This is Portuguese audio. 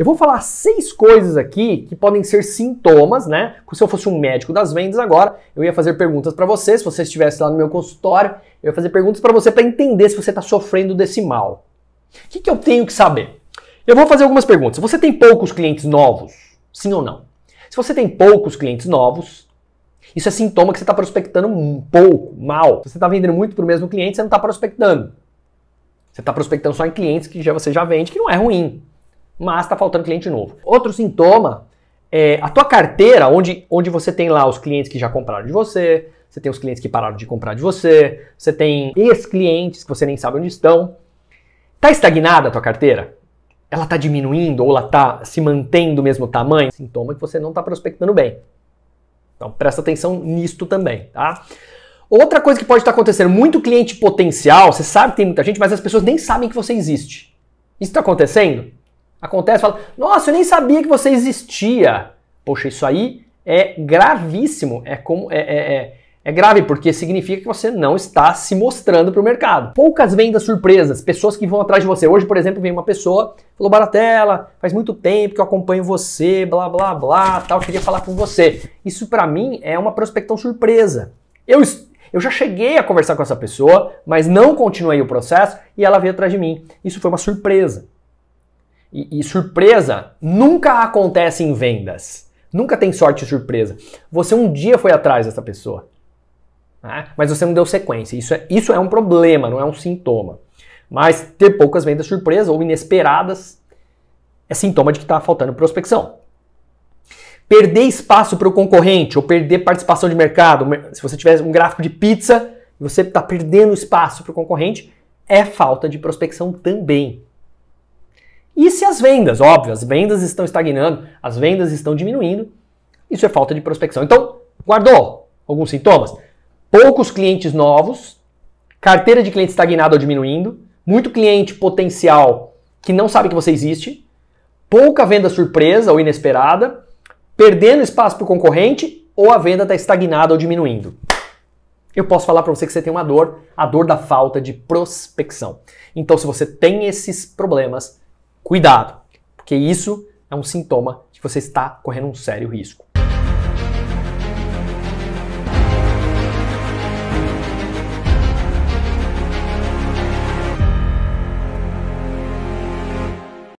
Eu vou falar seis coisas aqui que podem ser sintomas, né? Se eu fosse um médico das vendas agora, eu ia fazer perguntas para você. Se você estivesse lá no meu consultório, eu ia fazer perguntas para você para entender se você está sofrendo desse mal. O que, que eu tenho que saber? Eu vou fazer algumas perguntas. Você tem poucos clientes novos? Sim ou não? Se você tem poucos clientes novos, isso é sintoma que você está prospectando um pouco, mal. Você está vendendo muito para o mesmo cliente, você não está prospectando. Você está prospectando só em clientes que já, você já vende, que não é ruim mas está faltando cliente novo. Outro sintoma é a tua carteira, onde, onde você tem lá os clientes que já compraram de você, você tem os clientes que pararam de comprar de você, você tem ex-clientes que você nem sabe onde estão. Está estagnada a tua carteira? Ela está diminuindo ou ela está se mantendo do mesmo tamanho? Sintoma que você não está prospectando bem. Então presta atenção nisto também, tá? Outra coisa que pode estar tá acontecendo, muito cliente potencial, você sabe que tem muita gente, mas as pessoas nem sabem que você existe. Isso está acontecendo? acontece, fala: Nossa, eu nem sabia que você existia. Poxa, isso aí é gravíssimo. É como é, é, é, é grave porque significa que você não está se mostrando para o mercado. Poucas vendas surpresas, pessoas que vão atrás de você. Hoje, por exemplo, vem uma pessoa falou Baratela, faz muito tempo que eu acompanho você, blá blá blá, tal, queria falar com você. Isso para mim é uma prospectão surpresa. Eu eu já cheguei a conversar com essa pessoa, mas não continuei o processo e ela veio atrás de mim. Isso foi uma surpresa e, e surpresa nunca acontece em vendas. Nunca tem sorte e surpresa. Você um dia foi atrás dessa pessoa, né? mas você não deu sequência. Isso é, isso é um problema, não é um sintoma. Mas ter poucas vendas surpresa ou inesperadas é sintoma de que está faltando prospecção. Perder espaço para o concorrente ou perder participação de mercado. Se você tiver um gráfico de pizza, você está perdendo espaço para o concorrente, é falta de prospecção também. E se as vendas, óbvio, as vendas estão estagnando, as vendas estão diminuindo, isso é falta de prospecção. Então, guardou alguns sintomas. Poucos clientes novos, carteira de clientes estagnada ou diminuindo, muito cliente potencial que não sabe que você existe, pouca venda surpresa ou inesperada, perdendo espaço para o concorrente ou a venda está estagnada ou diminuindo. Eu posso falar para você que você tem uma dor, a dor da falta de prospecção. Então, se você tem esses problemas, Cuidado, porque isso é um sintoma de que você está correndo um sério risco.